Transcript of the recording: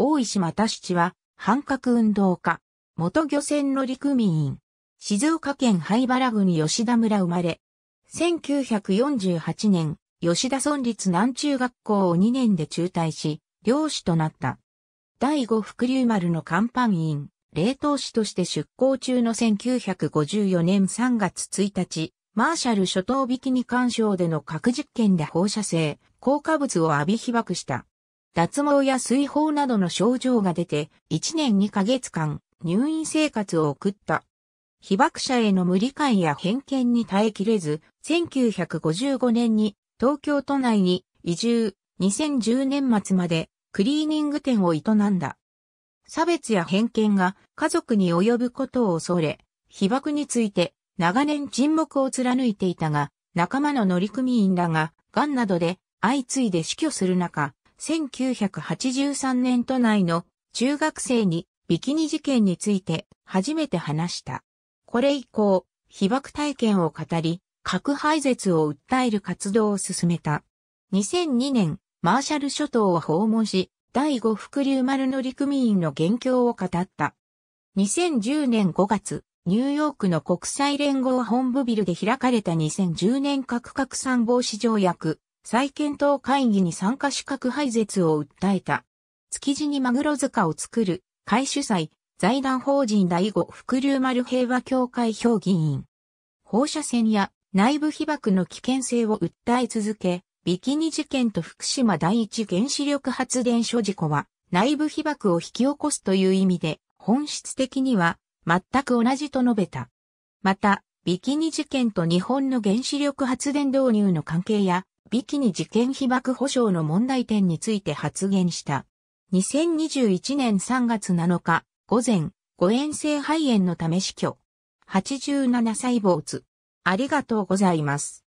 大石又七は、反核運動家、元漁船乗組員、静岡県灰原郡吉田村生まれ、1948年、吉田村立南中学校を2年で中退し、漁師となった。第五福竜丸の甲板員、冷凍士として出港中の1954年3月1日、マーシャル諸島引きに干渉での核実験で放射性、硬化物を浴び被爆した。脱毛や水泡などの症状が出て、1年2ヶ月間、入院生活を送った。被爆者への無理解や偏見に耐えきれず、1955年に東京都内に移住、2010年末までクリーニング店を営んだ。差別や偏見が家族に及ぶことを恐れ、被爆について長年沈黙を貫いていたが、仲間の乗組員らが、癌などで相次いで死去する中、1983年都内の中学生にビキニ事件について初めて話した。これ以降、被爆体験を語り、核廃絶を訴える活動を進めた。2002年、マーシャル諸島を訪問し、第五福竜丸の陸民員の元凶を語った。2010年5月、ニューヨークの国際連合本部ビルで開かれた2010年核拡散防止条約再検討会議に参加資格廃絶を訴えた。築地にマグロ塚を作る、会主催、財団法人第五福竜丸平和協会評議員。放射線や内部被爆の危険性を訴え続け、ビキニ事件と福島第一原子力発電所事故は内部被爆を引き起こすという意味で本質的には全く同じと述べた。また、ビキニ事件と日本の原子力発電導入の関係や、ビキニ事件被爆保障の問題点について発言した。2021年3月7日、午前、誤嚥性肺炎のため死去。87歳主。ありがとうございます。